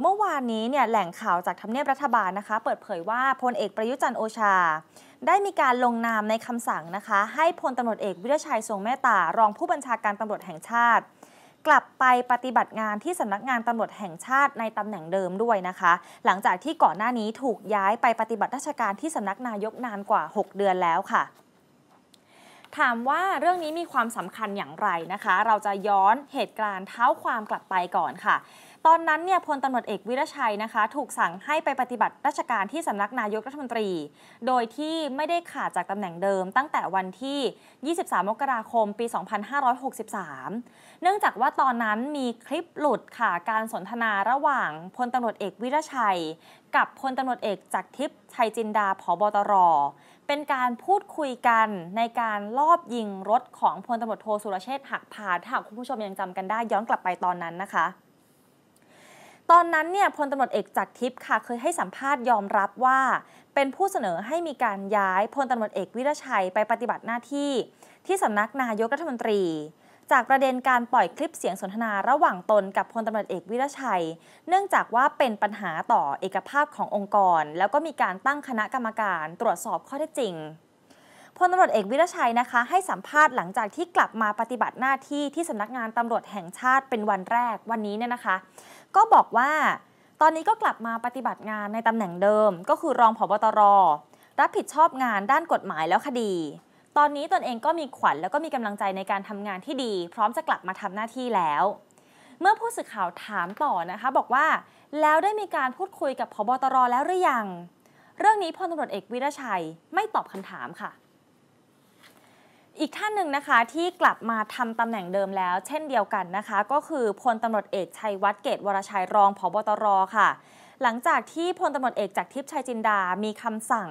เมื่อวานนี้เนี่ยแหล่งข่าวจากทำเนียบรัฐบาลนะคะ เปิดเผยว่าพลเอกประยุจันโอชา ได้มีการลงนามในคำสั่งนะคะ ให้พลตำรวจเอก วิรชัยทรงแม่ตารองผู้บัญชาการตำรวจแห่งชาติ กลับไปปฏิบัติงานที่สำนักงานตำรวจแห่งชาติในตำแหน่งเดิมด้วยนะคะ หลังจากที่ก่อนหน้านี้ถูกย้ายไปปฏิบัติราชการที่สำนักนายกนานกว่า 6 เดือนแล้วค่ะ ถามว่าเรื่องนี้มีความสำคัญอย่างไรนะคะ เราจะย้อนเหตุการณ์เท้าความกลับไปก่อนค่ะตอนนั้นเนี่ยพลตำรวจเอกวิรชัยนะคะ ถูกสั่งให้ไปปฏิบัติราชการที่สำนักนายกรัฐมนตรี โดยที่ไม่ได้ขาดจากตำแหน่งเดิมตั้งแต่วันที่ 23 มกราคม ปี 2563 เนื่องจากว่าตอนนั้นมีคลิปหลุดค่ะ การสนทนาระหว่างพลตำรวจเอกวิรชัย กับพลตำรวจเอกจากทิพย์ ชัยจินดาผบตรเป็นการพูดคุยกันในการลอบยิงรถของพลตำรวจโทสุรเชษฐ์หักพาถ้าคุณผู้ชมยังจำกันได้ย้อนกลับไปตอนนั้นนะคะตอนนั้นเนี่ยพลตำรวจเอกจากทิพย์ค่ะเคยให้สัมภาษณ์ยอมรับว่า เป็นผู้เสนอให้มีการย้ายพลตำรวจเอกวิรชัยไปปฏิบัติหน้าที่ ที่สำนักนายกรัฐมนตรี จากประเด็นการปล่อยคลิปเสียงสนทนาระหว่างตนกับพลตำรวจเอกวิรชัย เนื่องจากว่าเป็นปัญหาต่อเอกภาพขององค์กร แล้วก็มีการตั้งคณะกรรมการตรวจสอบข้อเท็จจริง พลตำรวจเอกวิรชัยนะคะ ให้สัมภาษณ์หลังจากที่กลับมาปฏิบัติหน้าที่ที่สำนักงานตำรวจแห่งชาติเป็นวันแรกวันนี้เนี่ยนะคะก็บอกว่า ตอนนี้ก็กลับมาปฏิบัติงานในตำแหน่งเดิม ก็คือรองผบตรรับผิดชอบงานด้านกฎหมายแล้วคดี ตอนนี้ตนเองก็มีขวัญแล้วก็มีกำลังใจในการทำงานที่ดี พร้อมจะกลับมาทำหน้าที่แล้ว เมื่อผู้สื่อข่าวถามต่อนะคะ บอกว่าแล้วได้มีการพูดคุยกับผบตรแล้วหรือยัง เรื่องนี้พลตำรวจเอกวิรชัยไม่ตอบคำถามค่ะอีกท่านหนึ่งนะคะที่กลับมาทำตำแหน่งเดิมแล้ว เช่นเดียวกันนะคะ ก็คือ พลตำรวจเอกชัยวัฒน์เกต วรชัยรองผบตรค่ะ หลังจากที่พลตำรวจเอกจากทิพย์ชัยจินดา มีคำสั่ง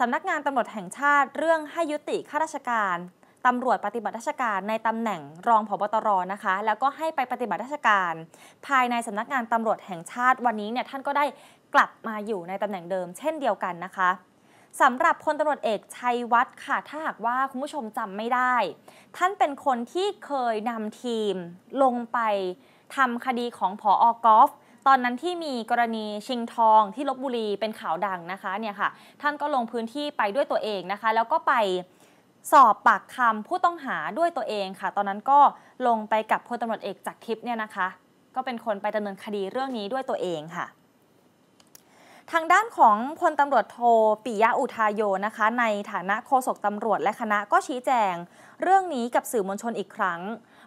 สำนักงานตำรวจแห่งชาติเรื่องให้ยุติข้าราชการตำรวจปฏิบัติราชการ ในตำแหน่งรองผบตรนะคะ แล้วก็ให้ไปปฏิบัติราชการ ภายในสำนักงานตำรวจแห่งชาติวันนี้เนี่ยท่านก็ได้กลับมาอยู่ในตำแหน่งเดิม เช่นเดียวกันนะคะสำหรับพลตำรวจเอกชัยวัฒน์ค่ะถ้าหากว่าคุณผู้ชมจำไม่ได้ ท่านเป็นคนที่เคยนำทีมลงไปทำคดีของผออกอฟตอนนั้นที่มีกรณีชิงทองที่ลบบุรีเป็นข่าวดังนะคะเนี่ยค่ะ ท่านก็ลงพื้นที่ไปด้วยตัวเองนะคะ แล้วก็ไปสอบปากคำผู้ต้องหาด้วยตัวเองค่ะ ตอนนั้นก็ลงไปกับพลตำรวจเอกจากทิพย์เนี่ยนะคะ ก็เป็นคนไปดำเนินคดีเรื่องนี้ด้วยตัวเองค่ะทางด้านของพลตำรวจโทปิยะอุทายโยนะคะ ในฐานะโฆษกตำรวจและคณะก็ชี้แจงเรื่องนี้กับสื่อมวลชนอีกครั้ง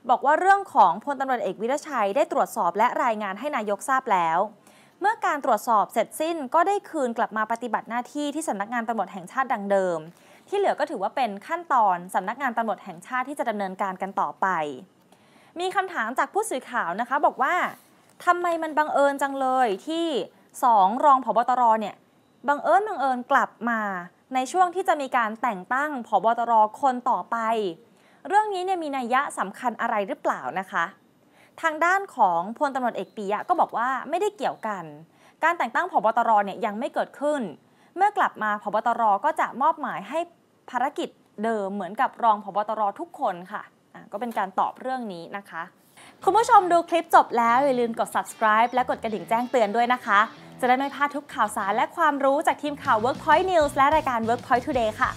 บอกว่าเรื่องของพลตำรวจเอกวิรชัยได้ตรวจสอบและรายงานให้นายกทราบแล้ว เมื่อการตรวจสอบเสร็จสิ้นก็ได้คืนกลับมาปฏิบัติหน้าที่ที่สำนักงานตำรวจแห่งชาติดังเดิม ที่เหลือก็ถือว่าเป็นขั้นตอนสำนักงานตำรวจแห่งชาติที่จะดำเนินการกันต่อไป มีคำถามจากผู้สื่อข่าวนะคะบอกว่าทำไมมันบังเอิญจังเลยที่สองรองผบตรเนี่ยบังเอิญบังเอิญกลับมาในช่วงที่จะมีการแต่งตั้งผบตรคนต่อไป เรื่องนี้เนี่ยมีนัยยะสำคัญอะไรหรือเปล่านะคะ ทางด้านของพลตำรวจเอกปียะก็บอกว่าไม่ได้เกี่ยวกัน การแต่งตั้งผบตรเนี่ยยังไม่เกิดขึ้น เมื่อกลับมาผบตรก็จะมอบหมายให้ภารกิจเดิมเหมือนกับรองผบตรทุกคนค่ะะก็เป็นการตอบเรื่องนี้นะคะคุณผู้ชมดูคลิปจบแล้ว อย่าลืมกด subscribe และกดกระดิ่งแจ้งเตือนด้วยนะคะ จะได้ไม่พลาดทุกข่าวสารและความรู้จากทีมข่าว Workpoint News และรายการ Workpoint Today ค่ะ